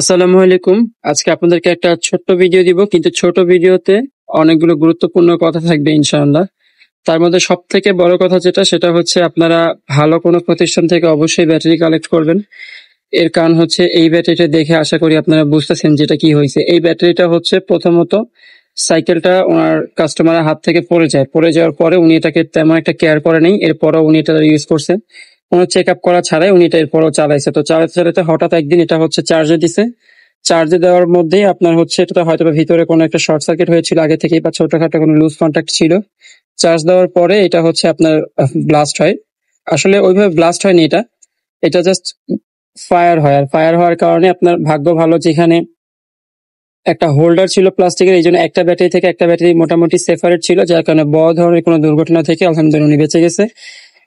আসসালামু আলাইকুম আজকে আপনাদেরকে একটা ছোট্ট ভিডিও দিব কিন্তু ছোট ভিডিওতে অনেকগুলো গুরুত্বপূর্ণ কথা থাকবে ইনশাআল্লাহ তার মধ্যে সব থেকে বড় কথা যেটা সেটা হচ্ছে আপনারা ভালো কোনো প্রতিষ্ঠান থেকে অবশ্যই ব্যাটারি কালেক্ট করবেন এর কারণ হচ্ছে এই ব্যাটারিটা দেখে আশা করি আপনারা বুঝতেছেন যেটা কি হয়েছে এই ব্যাটারিটা হচ্ছে প্রথমত সাইকেলটা ওনার কাস্টমারের হাত থেকে পড়ে যায় পড়ে যাওয়ার পরে উনি এটাকে তেমন একটা কেয়ার করে নেই এরপরও উনি এটা ইউজ করছেন কোনো চেক আপ করা ছাড়াই উনি এটা এরপরও চালাইছে তো চালাতে চালাতে হঠাৎ একদিন এটা হচ্ছে চার্জে দিছে চার্জে দেওয়ার মধ্যেই আপনার হচ্ছে এটাতে হয়তো ভিতরে কোনো একটা শর্ট সার্কিট হয়েছিল আগে থেকেই বা ছোটখাটো কোনো লুজ কন্ট্যাক্ট ছিল চার্জ দেওয়ার পরে এটা হচ্ছে আপনার ব্লাস্ট হয় আসলে ওইভাবে ব্লাস্ট হয়নি এটা এটা জাস্ট ফায়ার হয় আর ফায়ার হওয়ার কারণে আপনার ভাগ্য ভালো যেখানে একটা হোল্ডার ছিল প্লাস্টিকের এই জন্য একটা ব্যাটারি থেকে একটা ব্যাটারি মোটামুটি সেফারেট ছিল যার কারণে বড় ধরনের কোনো দুর্ঘটনা থেকে আলহামদুলিল্লাহ উনি বেঁচে গেছে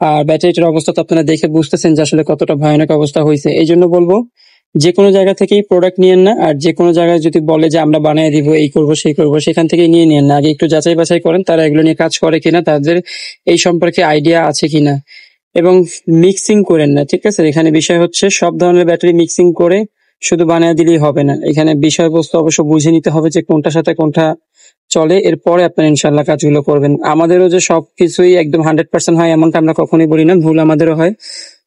আর ব্যাটারিটার অবস্থা তো আপনারা দেখে বুঝতেছেন যে আসলে কতটা ভয়ানক অবস্থা হয়েছে এই জন্য বলবো যে কোনো জায়গা থেকেই প্রোডাক্ট নিয়েন না আর যে কোনো জায়গায় যদি বলে যে আমরা বানিয়ে দিব এই করব সেই করব সেখান থেকে নিয়ে নেন না আগে একটু যাচাই বাছাই করেন তারা এগুলো নিয়ে কাজ করে কিনা তাদের এই সম্পর্কে আইডিয়া আছে কিনা এবং মিক্সিং করেন না ঠিক আছে এখানে বিষয় হচ্ছে সব ধরনের ব্যাটারি মিক্সিং করে শুধু বানিয়ে দিলেই হবে না এখানে বিষয়বস্তু অবশ্য বুঝে নিতে হবে যে কোনটার সাথে কোনটা চলে এরপরে আপনার ইনশাল্লাহ কাজগুলো করবেন আমাদেরও যে সব কিছুই একদম হান্ড্রেড পার্সেন্ট হয় এমনটা আমরা কখনোই বলি না ভুল আমাদেরও হয়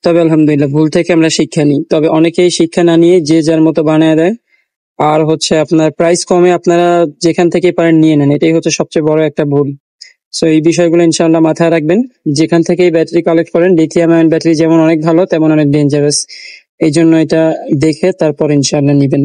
তবে আলহামদুলিল্লাহ ভুল থেকে আমরা শিক্ষা নিই তবে অনেকেই শিক্ষা না নিয়ে যে যার মতো বানায় দেয় আর হচ্ছে আপনার প্রাইস কমে আপনারা যেখান থেকে পারেন নিয়ে নেন এটাই হচ্ছে সবচেয়ে বড় একটা ভুল সো এই বিষয়গুলো ইনশাল্লাহ মাথায় রাখবেন যেখান থেকে ব্যাটারি কালেক্ট করেন লিথিয়াম আয়ন ব্যাটারি যেমন অনেক ভালো তেমন অনেক ডেঞ্জারাস এই জন্য এটা দেখে তারপর ইনশাল্লাহ নিবেন